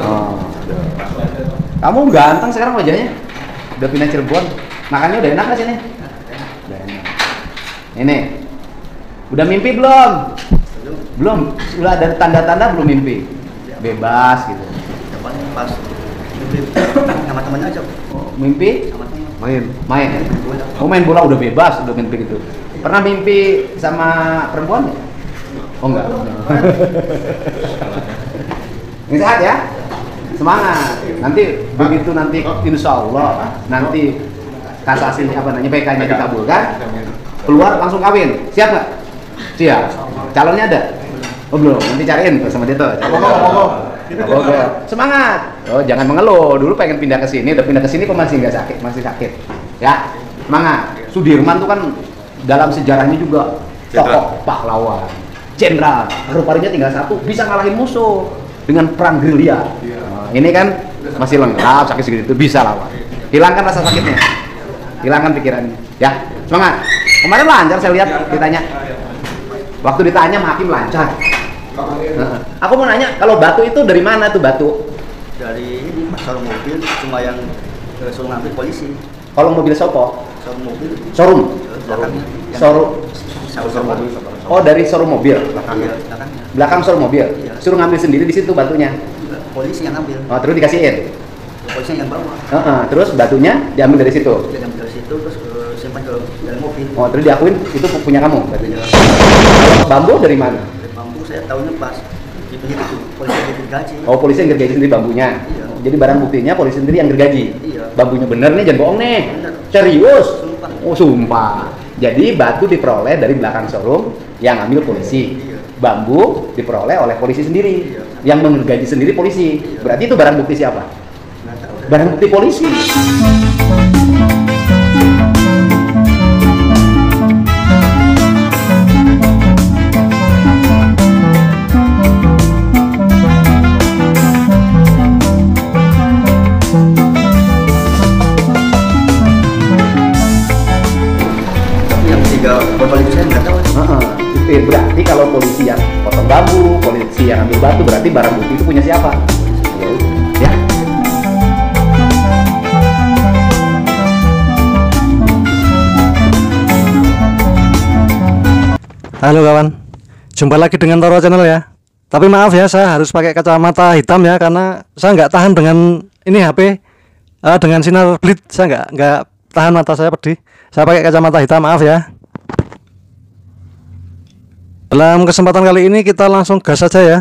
Oh, Kamu ganteng sekarang wajahnya. Udah pindah Cirebon. Makannya udah enak gak sini? Udah enak. Ini. Udah mimpi belum? Belum. Belum. Udah ada tanda-tanda belum mimpi. Bebas gitu. pas sama temannya aja. Oh, mimpi? Main. Main. Oh main bola udah bebas, udah mimpi gitu. Pernah mimpi sama perempuan Oh enggak. sehat ya. Semangat. Nanti begitu nanti oh. insya Allah nanti kasasi apa namanya PK-nya dikabulkan, keluar langsung kawin. Siap nggak? Siap. Calonnya ada? Oh belum. Nanti cariin sama dia tuh. Semangat. Oh jangan mengeluh. Dulu pengen pindah ke sini, udah pindah ke sini kok masih nggak sakit, masih sakit. Ya. Semangat. Sudirman tuh kan dalam sejarahnya juga tokoh pahlawan jenderal rupanya tinggal satu bisa ngalahin musuh dengan perang gerilya. Iya. Nah, ini kan masih lengkap, sakit segitu bisa lawan. Hilangkan rasa sakitnya, hilangkan pikirannya. Ya, semangat. Kemarin lancar saya lihat ditanya. Waktu ditanya hakim lancar. Nah, aku mau nanya, kalau batu itu dari mana tuh batu? Dari pasar mobil, cuma yang eh, suruh ngambil polisi. Kalau mobil sopo? Sorum mobil. Sorum. Sorum. Sorum. Sorum. Sorum. Sorum oh dari showroom mobil belakangnya iya, belakangnya belakang showroom mobil iya. suruh ngambil sendiri di situ batunya polisi yang ngambil oh terus dikasihin polisi yang bawa uh -uh. terus batunya diambil dari situ diambil dari situ terus eh, simpan ke dalam mobil oh terus diakuin itu punya kamu batunya bambu dari mana bambu saya tahunya pas di itu polisi yang gergaji oh polisi yang gergaji sendiri bambunya iya. jadi barang buktinya polisi sendiri yang gergaji iya. bambunya bener nih jangan bohong nih serius oh sumpah jadi batu diperoleh dari belakang showroom yang ambil polisi. Bambu diperoleh oleh polisi sendiri. Yang menggaji sendiri polisi. Berarti itu barang bukti siapa? Barang bukti polisi. balik saya nggak tahu uh-uh. berarti kalau polisi yang potong bambu polisi yang ambil batu berarti barang bukti itu punya siapa ya Halo kawan, jumpa lagi dengan Toro Channel ya. Tapi maaf ya, saya harus pakai kacamata hitam ya karena saya nggak tahan dengan ini HP uh, eh, dengan sinar blit saya nggak nggak tahan mata saya pedih. Saya pakai kacamata hitam, maaf ya. Dalam kesempatan kali ini kita langsung gas saja ya.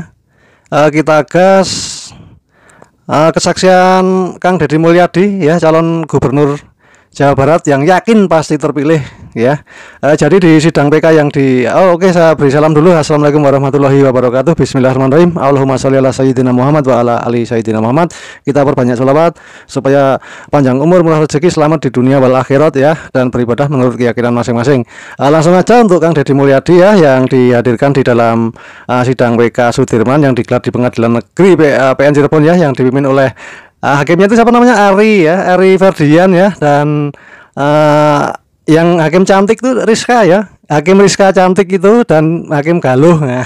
Uh, kita gas uh, kesaksian Kang Deddy Mulyadi ya calon gubernur Jawa Barat yang yakin pasti terpilih ya. Uh, jadi di sidang PK yang di oh oke okay, saya beri salam dulu. Assalamualaikum warahmatullahi wabarakatuh. Bismillahirrahmanirrahim. Allahumma sholli ala sayyidina Muhammad wa ala ali sayyidina Muhammad. Kita perbanyak sholawat supaya panjang umur murah rezeki selamat di dunia wal akhirat ya dan beribadah menurut keyakinan masing-masing. Uh, langsung aja untuk Kang Deddy Mulyadi ya yang dihadirkan di dalam uh, sidang PK Sudirman yang digelar di Pengadilan Negeri PN Cirebon ya yang dipimpin oleh uh, hakimnya itu siapa namanya Ari ya Ari Ferdian ya dan uh, yang hakim cantik itu Rizka ya hakim Rizka cantik itu dan hakim Galuh ya.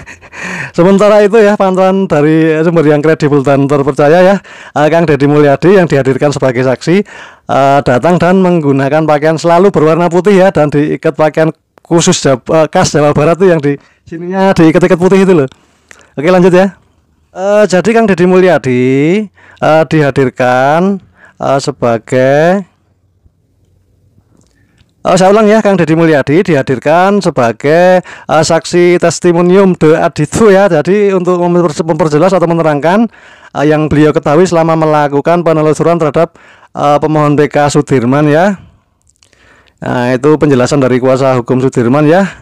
sementara itu ya pantauan dari sumber yang kredibel dan terpercaya ya uh, Kang Deddy Mulyadi yang dihadirkan sebagai saksi uh, datang dan menggunakan pakaian selalu berwarna putih ya dan diikat pakaian khusus Jawa, khas Jawa Barat tuh yang di sininya diikat-ikat putih itu loh. Oke lanjut ya. Uh, jadi Kang Deddy Mulyadi uh, dihadirkan uh, sebagai Uh, saya ulang ya, Kang Deddy Mulyadi dihadirkan sebagai uh, saksi testimonium de aditu ya. Jadi untuk memperjelas atau menerangkan uh, yang beliau ketahui selama melakukan penelusuran terhadap uh, pemohon PK Sudirman ya. Nah, itu penjelasan dari kuasa hukum Sudirman ya.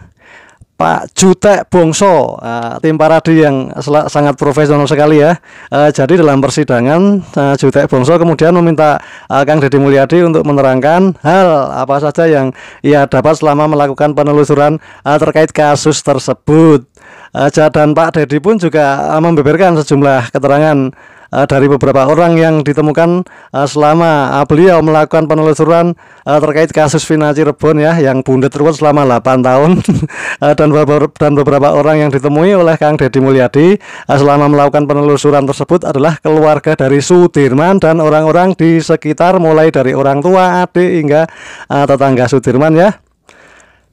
Pak Jutek Bongso, uh, tim Paradi yang sangat profesional sekali ya. Uh, jadi dalam persidangan uh, Jutek Bongso kemudian meminta uh, Kang Deddy Mulyadi untuk menerangkan hal apa saja yang ia dapat selama melakukan penelusuran uh, terkait kasus tersebut. Uh, dan Pak Deddy pun juga uh, membeberkan sejumlah keterangan uh, dari beberapa orang yang ditemukan uh, selama uh, beliau melakukan penelusuran uh, terkait kasus Vina Cirebon ya yang bundet terus selama 8 tahun uh, dan beberapa dan beberapa orang yang ditemui oleh Kang Deddy Mulyadi uh, selama melakukan penelusuran tersebut adalah keluarga dari Sudirman dan orang-orang di sekitar mulai dari orang tua, adik hingga uh, tetangga Sudirman ya.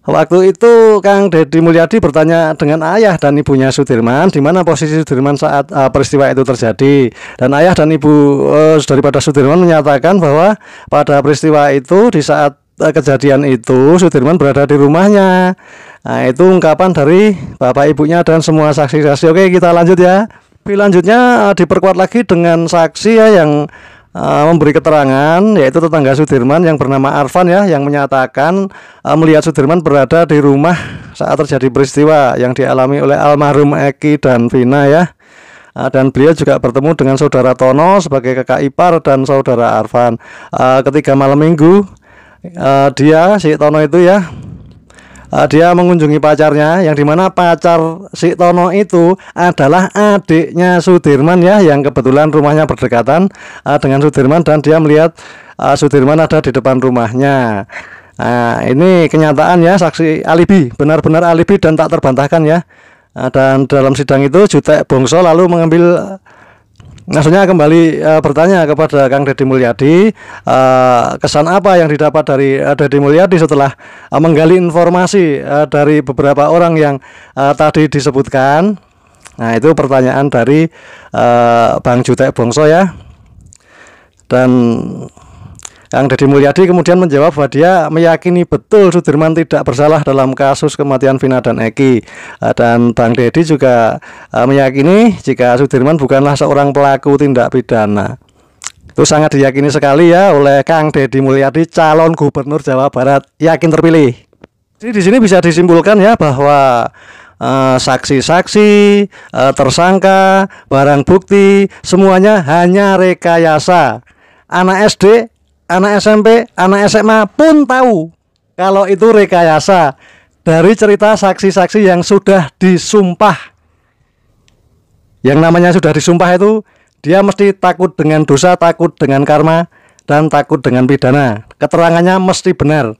Waktu itu Kang Dedi Mulyadi bertanya dengan ayah dan ibunya Sudirman di mana posisi Sudirman saat uh, peristiwa itu terjadi. Dan ayah dan ibu uh, daripada Sudirman menyatakan bahwa pada peristiwa itu di saat uh, kejadian itu Sudirman berada di rumahnya. Nah, itu ungkapan dari bapak ibunya dan semua saksi-saksi. Oke, kita lanjut ya. Tapi lanjutnya uh, diperkuat lagi dengan saksi ya yang Eh, memberi keterangan yaitu tetangga Sudirman yang bernama Arvan ya yang menyatakan uh, melihat Sudirman berada di rumah saat terjadi peristiwa yang dialami oleh almarhum Eki dan Vina ya eh, dan beliau juga bertemu dengan saudara Tono sebagai kakak ipar dan saudara Arfan Ketika malam minggu dia si Tono itu ya uh, dia mengunjungi pacarnya yang dimana pacar si Tono itu adalah adiknya Sudirman ya yang kebetulan rumahnya berdekatan uh, dengan Sudirman dan dia melihat uh, Sudirman ada di depan rumahnya. Nah, ini kenyataan ya saksi alibi, benar-benar alibi dan tak terbantahkan ya. dan dalam sidang itu Jutek Bongso lalu mengambil Nah, maksudnya kembali uh, bertanya kepada Kang Deddy Mulyadi uh, kesan apa yang didapat dari uh, Deddy Mulyadi setelah uh, menggali informasi uh, dari beberapa orang yang uh, tadi disebutkan nah itu pertanyaan dari uh, Bang Jutek Bongso ya dan Kang Deddy Mulyadi kemudian menjawab bahwa dia meyakini betul Sudirman tidak bersalah dalam kasus kematian Vina dan Eki. Eh, dan Bang Deddy juga eh, meyakini jika Sudirman bukanlah seorang pelaku tindak pidana. Itu sangat diyakini sekali ya oleh Kang Deddy Mulyadi calon gubernur Jawa Barat yakin terpilih. Jadi di sini bisa disimpulkan ya bahwa eh, saksi-saksi, tersangka, barang bukti, semuanya hanya rekayasa. Anak SD anak SMP, anak SMA pun tahu kalau itu rekayasa dari cerita saksi-saksi yang sudah disumpah. Yang namanya sudah disumpah itu dia mesti takut dengan dosa, takut dengan karma, dan takut dengan pidana. Keterangannya mesti benar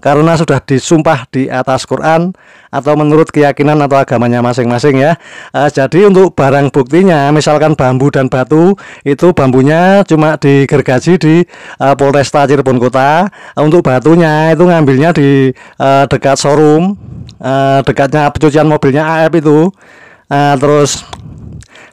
karena sudah disumpah di atas Quran atau menurut keyakinan atau agamanya masing-masing ya. E, jadi untuk barang buktinya misalkan bambu dan batu itu bambunya cuma digergaji di e, eh, Polresta Cirebon Kota. E, untuk batunya itu ngambilnya di e, dekat showroom, e, dekatnya pencucian mobilnya AF itu. E, terus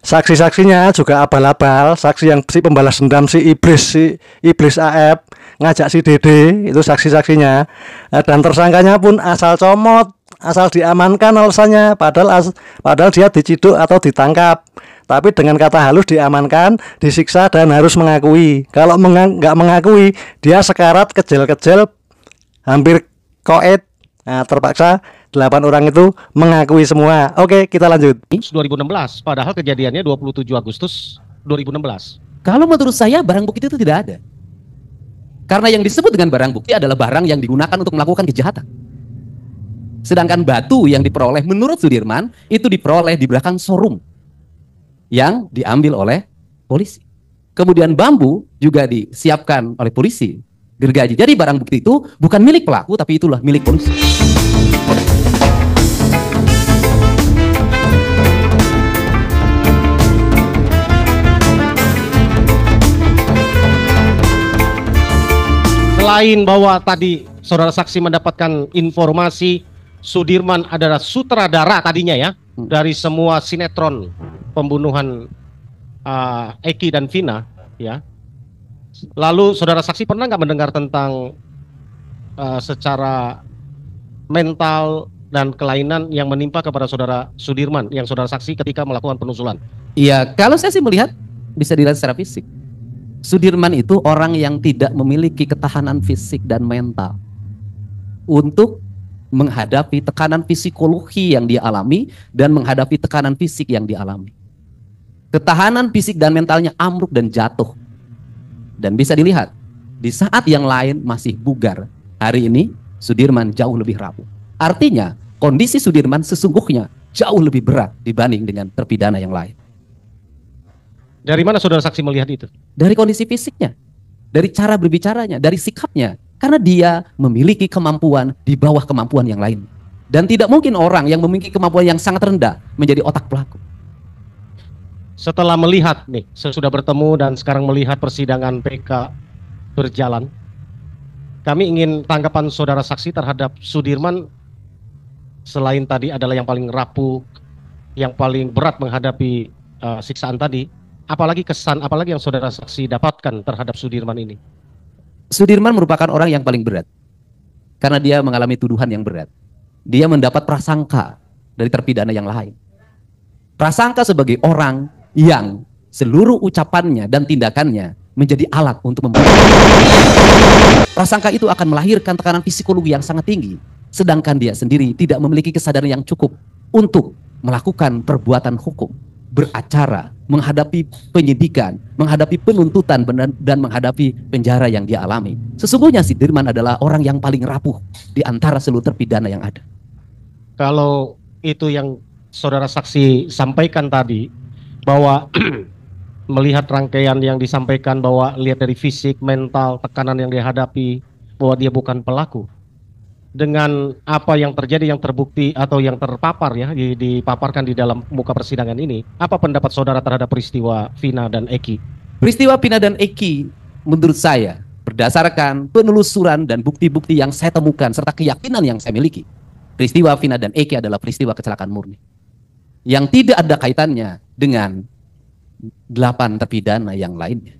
saksi-saksinya juga abal-abal, saksi yang si pembalas dendam si iblis si iblis AF ngajak si Dede itu saksi-saksinya eh, dan tersangkanya pun asal comot asal diamankan alasannya padahal as, padahal dia diciduk atau ditangkap tapi dengan kata halus diamankan disiksa dan harus mengakui kalau nggak mengakui dia sekarat kecil-kecil hampir koet nah, terpaksa delapan orang itu mengakui semua oke kita lanjut 2016 padahal kejadiannya 27 Agustus 2016 kalau menurut saya barang bukti itu tidak ada karena yang disebut dengan barang bukti adalah barang yang digunakan untuk melakukan kejahatan. Sedangkan batu yang diperoleh menurut Sudirman itu diperoleh di belakang showroom yang diambil oleh polisi. Kemudian bambu juga disiapkan oleh polisi gergaji. Jadi barang bukti itu bukan milik pelaku tapi itulah milik polisi. Selain bahwa tadi saudara saksi mendapatkan informasi Sudirman adalah sutradara tadinya ya hmm. dari semua sinetron pembunuhan uh, Eki dan Vina ya. Lalu saudara saksi pernah nggak mendengar tentang uh, secara mental dan kelainan yang menimpa kepada saudara Sudirman yang saudara saksi ketika melakukan penusulan? Iya, kalau saya sih melihat bisa dilihat secara fisik Sudirman itu orang yang tidak memiliki ketahanan fisik dan mental untuk menghadapi tekanan psikologi yang dialami dan menghadapi tekanan fisik yang dialami. Ketahanan fisik dan mentalnya amruk dan jatuh. Dan bisa dilihat, di saat yang lain masih bugar. Hari ini Sudirman jauh lebih rapuh. Artinya, kondisi Sudirman sesungguhnya jauh lebih berat dibanding dengan terpidana yang lain. Dari mana saudara saksi melihat itu? Dari kondisi fisiknya, dari cara berbicaranya, dari sikapnya. Karena dia memiliki kemampuan di bawah kemampuan yang lain. Dan tidak mungkin orang yang memiliki kemampuan yang sangat rendah menjadi otak pelaku. Setelah melihat nih, sesudah bertemu dan sekarang melihat persidangan PK berjalan, kami ingin tanggapan saudara saksi terhadap Sudirman selain tadi adalah yang paling rapuh, yang paling berat menghadapi uh, siksaan tadi, apalagi kesan, apalagi yang saudara saksi dapatkan terhadap Sudirman ini? Sudirman merupakan orang yang paling berat karena dia mengalami tuduhan yang berat. Dia mendapat prasangka dari terpidana yang lain. Prasangka sebagai orang yang seluruh ucapannya dan tindakannya menjadi alat untuk membuat. Prasangka itu akan melahirkan tekanan psikologi yang sangat tinggi, sedangkan dia sendiri tidak memiliki kesadaran yang cukup untuk melakukan perbuatan hukum beracara, menghadapi penyidikan, menghadapi penuntutan dan menghadapi penjara yang dia alami. Sesungguhnya si dirman adalah orang yang paling rapuh di antara seluruh terpidana yang ada. Kalau itu yang saudara saksi sampaikan tadi bahwa melihat rangkaian yang disampaikan bahwa lihat dari fisik, mental, tekanan yang dihadapi bahwa dia bukan pelaku dengan apa yang terjadi yang terbukti atau yang terpapar ya dipaparkan di dalam muka persidangan ini, apa pendapat saudara terhadap peristiwa Vina dan Eki? Peristiwa Vina dan Eki menurut saya berdasarkan penelusuran dan bukti-bukti yang saya temukan serta keyakinan yang saya miliki. Peristiwa Vina dan Eki adalah peristiwa kecelakaan murni yang tidak ada kaitannya dengan delapan terpidana yang lainnya.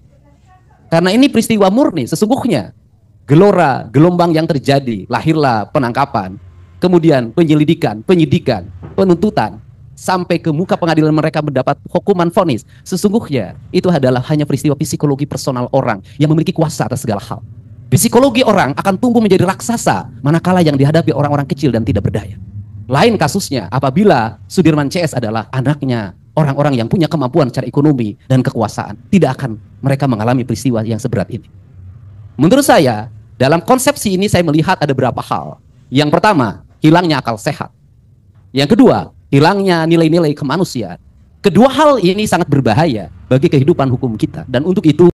Karena ini peristiwa murni sesungguhnya gelora, gelombang yang terjadi, lahirlah penangkapan, kemudian penyelidikan, penyidikan, penuntutan, sampai ke muka pengadilan mereka mendapat hukuman vonis. Sesungguhnya itu adalah hanya peristiwa psikologi personal orang yang memiliki kuasa atas segala hal. Psikologi orang akan tumbuh menjadi raksasa manakala yang dihadapi orang-orang kecil dan tidak berdaya. Lain kasusnya apabila Sudirman CS adalah anaknya orang-orang yang punya kemampuan secara ekonomi dan kekuasaan. Tidak akan mereka mengalami peristiwa yang seberat ini. Menurut saya, dalam konsepsi ini saya melihat ada beberapa hal. Yang pertama, hilangnya akal sehat. Yang kedua, hilangnya nilai-nilai kemanusiaan. Kedua hal ini sangat berbahaya bagi kehidupan hukum kita dan untuk itu